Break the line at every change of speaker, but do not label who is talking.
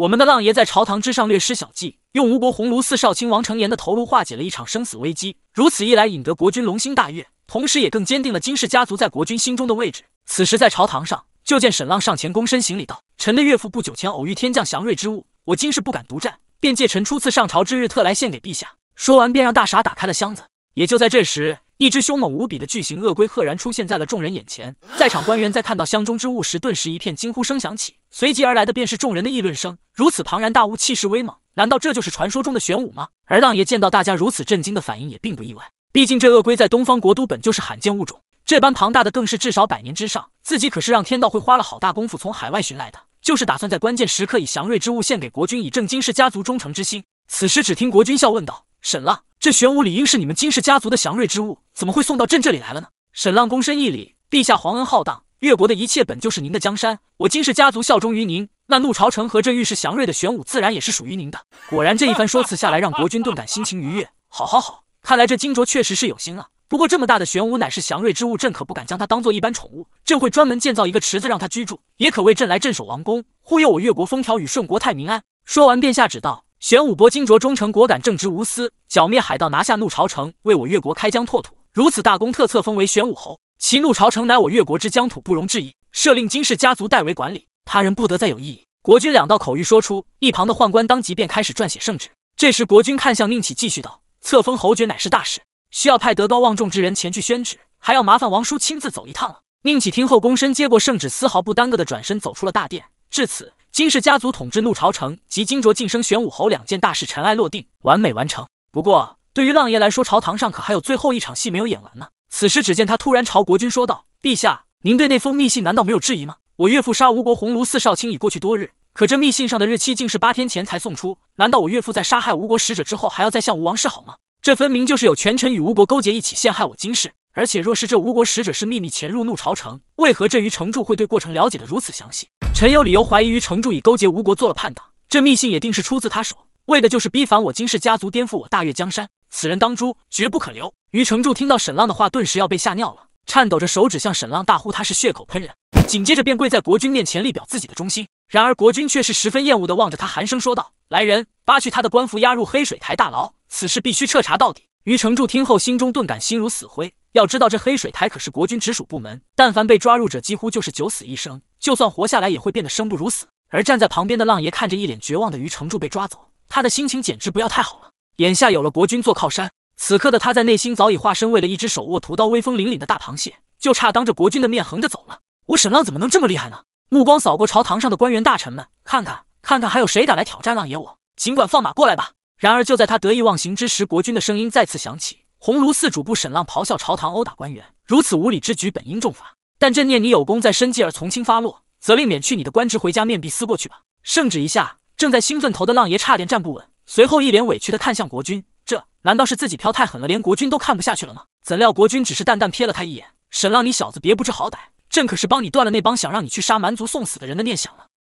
我们的浪爷在朝堂之上略施小计，用吴国鸿胪寺少卿王承言的头颅化解了一场生死危机。如此一来，引得国君龙心大悦，同时也更坚定了金氏家族在国君心中的位置。此时，在朝堂上，就见沈浪上前躬身行礼道：“臣的岳父不久前偶遇天降祥瑞之物，我今是不敢独占，便借臣初次上朝之日，特来献给陛下。”说完，便让大傻打开了箱子。也就在这时，一只凶猛无比的巨型鳄龟赫然出现在了众人眼前，在场官员在看到箱中之物时，顿时一片惊呼声响起，随即而来的便是众人的议论声。如此庞然大物，气势威猛，难道这就是传说中的玄武吗？而浪爷见到大家如此震惊的反应，也并不意外，毕竟这鳄龟在东方国都本就是罕见物种，这般庞大的更是至少百年之上。自己可是让天道会花了好大功夫从海外寻来的，就是打算在关键时刻以祥瑞之物献给国君，以正金氏家族忠诚之心。此时，只听国君笑问道：“沈浪。”这玄武理应是你们金氏家族的祥瑞之物，怎么会送到朕这里来了呢？沈浪躬身一礼，陛下皇恩浩荡，越国的一切本就是您的江山，我金氏家族效忠于您，那怒朝城和这玉示祥瑞的玄武自然也是属于您的。果然，这一番说辞下来，让国君顿感心情愉悦。好好好，看来这金卓确实是有心了。不过，这么大的玄武乃是祥瑞之物，朕可不敢将它当做一般宠物。朕会专门建造一个池子让它居住，也可为朕来镇守王宫，护佑我越国风调雨顺、国泰民安。说完，殿下只道。玄武伯金卓忠诚果敢正直无私，剿灭海盗，拿下怒潮城，为我越国开疆拓土，如此大功特册封为玄武侯。其怒潮城乃我越国之疆土，不容置疑，设令金氏家族代为管理，他人不得再有异议。国君两道口谕说出，一旁的宦官当即便开始撰写圣旨。这时国君看向宁启，继续道：“册封侯爵乃是大事，需要派德高望重之人前去宣旨，还要麻烦王叔亲自走一趟了。”宁启听后，躬身接过圣旨，丝毫不耽搁的转身走出了大殿。至此。金氏家族统治怒朝城及金卓晋升玄武侯两件大事尘埃落定，完美完成。不过，对于浪爷来说，朝堂上可还有最后一场戏没有演完呢。此时，只见他突然朝国君说道：“陛下，您对那封密信难道没有质疑吗？我岳父杀吴国鸿胪寺少卿已过去多日，可这密信上的日期竟是八天前才送出。难道我岳父在杀害吴国使者之后，还要再向吴王示好吗？这分明就是有权臣与吴国勾结，一起陷害我金氏。”而且，若是这吴国使者是秘密潜入怒潮城，为何这于承柱会对过程了解的如此详细？臣有理由怀疑于承柱已勾结吴国做了叛党，这密信也定是出自他手，为的就是逼反我金氏家族，颠覆我大越江山。此人当诛，绝不可留。于承柱听到沈浪的话，顿时要被吓尿了，颤抖着手指向沈浪大呼他是血口喷人，紧接着便跪在国君面前力表自己的忠心。然而国君却是十分厌恶的望着他，寒声说道：“来人，扒去他的官服，押入黑水台大牢。此事必须彻查到底。”于成柱听后，心中顿感心如死灰。要知道，这黑水台可是国军直属部门，但凡被抓入者，几乎就是九死一生；就算活下来，也会变得生不如死。而站在旁边的浪爷，看着一脸绝望的于成柱被抓走，他的心情简直不要太好了。眼下有了国军做靠山，此刻的他在内心早已化身为了一只手握屠刀、威风凛凛的大螃蟹，就差当着国军的面横着走了。我沈浪怎么能这么厉害呢？目光扫过朝堂上的官员大臣们，看看看看，还有谁敢来挑战浪爷？我尽管放马过来吧！然而就在他得意忘形之时，国君的声音再次响起。鸿胪寺主簿沈浪咆哮朝堂，殴打官员，如此无礼之举，本应重罚。但朕念你有功在身继而从轻发落，责令免去你的官职，回家面壁思过去吧。圣旨一下，正在兴奋头的浪爷差点站不稳，随后一脸委屈的看向国君。这难道是自己飘太狠了，连国君都看不下去了吗？怎料国君只是淡淡瞥了他一眼。沈浪，你小子别不知好歹，朕可是帮你断了那帮想让你去杀蛮族送死的人的念想了。